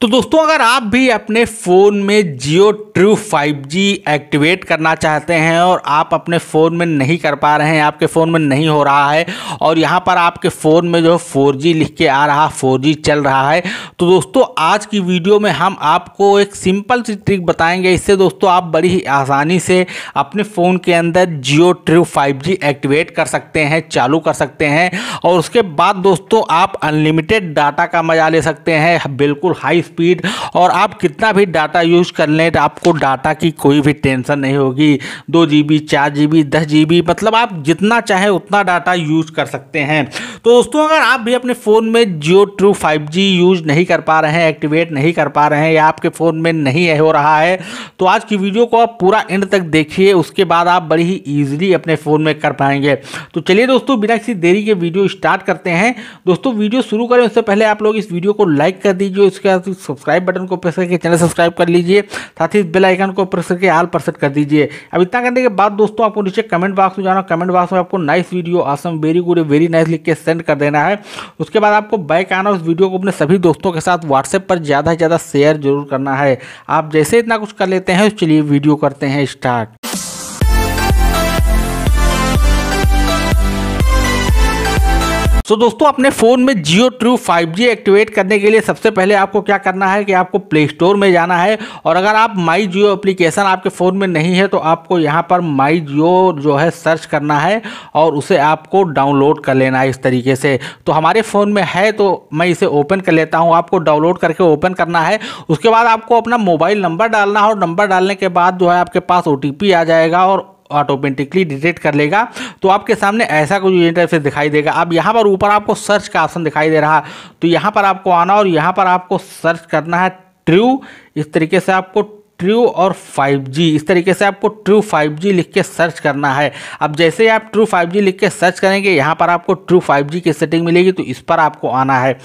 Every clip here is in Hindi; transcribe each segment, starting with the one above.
तो दोस्तों अगर आप भी अपने फ़ोन में जियो ट्रू 5G एक्टिवेट करना चाहते हैं और आप अपने फ़ोन में नहीं कर पा रहे हैं आपके फ़ोन में नहीं हो रहा है और यहाँ पर आपके फ़ोन में जो है 4G लिख के आ रहा 4G चल रहा है तो दोस्तों आज की वीडियो में हम आपको एक सिंपल सी ट्रिक बताएंगे इससे दोस्तों आप बड़ी ही आसानी से अपने फ़ोन के अंदर जियो ट्रू जी एक्टिवेट कर सकते हैं चालू कर सकते हैं और उसके बाद दोस्तों आप अनलिमिटेड डाटा का मज़ा ले सकते हैं बिल्कुल हाई स्पीड और आप कितना भी डाटा यूज़ कर लें आपको डाटा की कोई भी टेंशन नहीं होगी दो जी बी चार जी बी दस जी बी मतलब आप जितना चाहें उतना डाटा यूज़ कर सकते हैं तो दोस्तों अगर आप भी अपने फ़ोन में Jio true five G use नहीं कर पा रहे हैं एक्टिवेट नहीं कर पा रहे हैं या आपके फ़ोन में नहीं हो रहा है तो आज की वीडियो को आप पूरा एंड तक देखिए उसके बाद आप बड़ी ही ईजिली अपने फ़ोन में कर पाएंगे तो चलिए दोस्तों बिना किसी देरी के वीडियो स्टार्ट करते हैं दोस्तों वीडियो शुरू करें उससे पहले आप लोग इस वीडियो को लाइक कर दीजिए उसके बाद सब्सक्राइब बटन को प्रेस करके चैनल सब्सक्राइब कर लीजिए साथ ही बेल आइकन को प्रेस करके आल पर सेट कर दीजिए अब इतना करने के बाद दोस्तों आपको नीचे कमेंट बॉक्स में जाना कमेंट बॉक्स में आपको nice video awesome very good very nice लिख के सेंड कर देना है उसके बाद आपको बैक आना उस वीडियो को अपने सभी दोस्तों के साथ व्हाट्सएप पर ज़्यादा से ज़्यादा शेयर जरूर करना है आप जैसे इतना कुछ कर लेते हैं चलिए वीडियो करते हैं स्टार्ट सो दोस्तों अपने फ़ोन में जियो ट्रू फाइव एक्टिवेट करने के लिए सबसे पहले आपको क्या करना है कि आपको प्ले स्टोर में जाना है और अगर आप माई जियो अप्लीकेशन आपके फ़ोन में नहीं है तो आपको यहाँ पर माई जियो जो है सर्च करना है और उसे आपको डाउनलोड कर लेना है इस तरीके से तो हमारे फ़ोन में है तो मैं इसे ओपन कर लेता हूँ आपको डाउनलोड करके ओपन करना है उसके बाद आपको अपना मोबाइल नंबर डालना है और नंबर डालने के बाद जो है आपके पास ओ आ जाएगा और ऑटोमेटिकली डिटेक्ट कर लेगा तो आपके सामने ऐसा कुछ इंटरफेस दिखाई देगा अब यहाँ पर ऊपर आपको सर्च का ऑप्शन दिखाई दे रहा तो यहाँ पर आपको आना और यहाँ पर आपको सर्च करना है ट्रू इस तरीके से आपको ट्रू और 5G इस तरीके से आपको ट्रू 5G लिख के सर्च करना है अब जैसे ही आप ट्रू 5G लिख के सर्च करेंगे यहाँ पर आपको ट्रू 5G की सेटिंग मिलेगी तो इस पर आपको आना है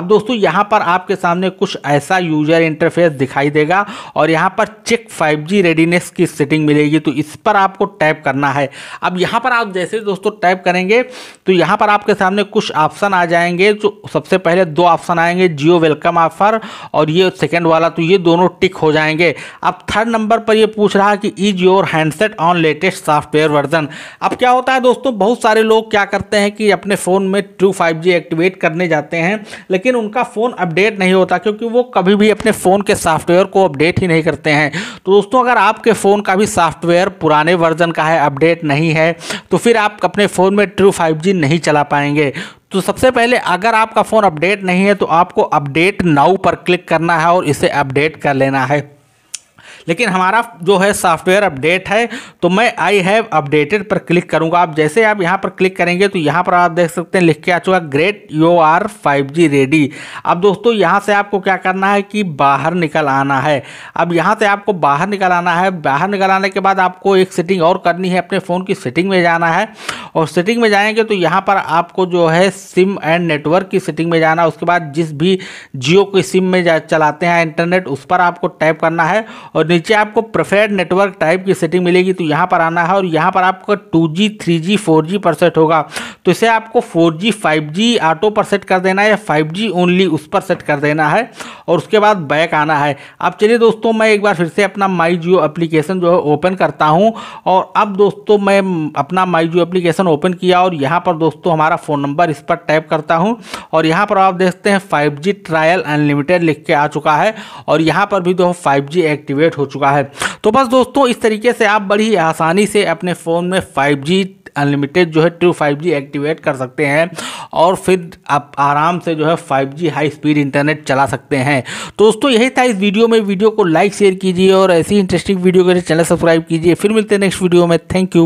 अब दोस्तों यहाँ पर आपके सामने कुछ ऐसा यूजर इंटरफेस दिखाई देगा और यहाँ पर चेक 5G रेडीनेस की सेटिंग मिलेगी तो इस पर आपको टैप करना है अब यहाँ पर आप जैसे दोस्तों टैप करेंगे तो यहाँ पर आपके सामने कुछ ऑप्शन आ जाएंगे जो सबसे पहले दो ऑप्शन आएंगे जियो वेलकम ऑफर और ये सेकेंड वाला तो ये दोनों टिक हो जाएंगे अब थर्ड नंबर पर ये पूछ रहा है कि is your handset on latest software version अब क्या होता है दोस्तों बहुत सारे लोग क्या करते हैं कि अपने फ़ोन में ट्रू फाइव एक्टिवेट करने जाते हैं लेकिन उनका फ़ोन अपडेट नहीं होता क्योंकि वो कभी भी अपने फ़ोन के सॉफ्टवेयर को अपडेट ही नहीं करते हैं तो दोस्तों अगर आपके फ़ोन का भी सॉफ्टवेयर पुराने वर्जन का है अपडेट नहीं है तो फिर आप अपने फ़ोन में ट्रू फाइव नहीं चला पाएंगे तो सबसे पहले अगर आपका फ़ोन अपडेट नहीं है तो आपको अपडेट नाउ पर क्लिक करना है और इसे अपडेट कर लेना है लेकिन हमारा जो है सॉफ्टवेयर अपडेट है तो मैं आई हैव अपडेटेड पर क्लिक करूँगा आप जैसे आप यहाँ पर क्लिक करेंगे तो यहाँ पर आप देख सकते हैं लिख के आ चुका great you are five G ready अब दोस्तों यहाँ से आपको क्या करना है कि बाहर निकल आना है अब यहाँ से आपको बाहर निकल आना है बाहर निकल आने के बाद आपको एक सेटिंग और करनी है अपने फ़ोन की सेटिंग में जाना है और सेटिंग में जाएंगे तो यहाँ पर आपको जो है सिम एंड नेटवर्क की सेटिंग में जाना उसके बाद जिस भी जियो की सिम में चलाते हैं इंटरनेट उस पर आपको टैप करना है और नीचे आपको प्रेफर्ड नेटवर्क टाइप की सेटिंग मिलेगी तो यहाँ पर आना है और यहाँ पर आपका two G three G four G पर सेट होगा तो इसे आपको four G five G auto पर सेट कर देना है या फाइव जी ओनली उस पर सेट कर देना है और उसके बाद बैक आना है अब चलिए दोस्तों मैं एक बार फिर से अपना माई जियो अप्लीकेशन जो है ओपन करता हूँ और अब दोस्तों मैं अपना माई जियो अप्लीकेशन ओपन किया और यहाँ पर दोस्तों हमारा फ़ोन नंबर इस पर टाइप करता हूँ और यहाँ पर आप देखते हैं फाइव ट्रायल अनलिमिटेड लिख के आ चुका है और यहाँ पर भी दो तो फाइव एक्टिवेट हो हो चुका है तो बस दोस्तों इस तरीके से आप बड़ी आसानी से अपने फ़ोन में 5G अनलिमिटेड जो है ट्रू 5G एक्टिवेट कर सकते हैं और फिर आप आराम से जो है 5G हाई स्पीड इंटरनेट चला सकते हैं तो दोस्तों यही था इस वीडियो में वीडियो को लाइक शेयर कीजिए और ऐसी इंटरेस्टिंग वीडियो के लिए चैनल सब्सक्राइब कीजिए फिर मिलते हैं नेक्स्ट वीडियो में थैंक यू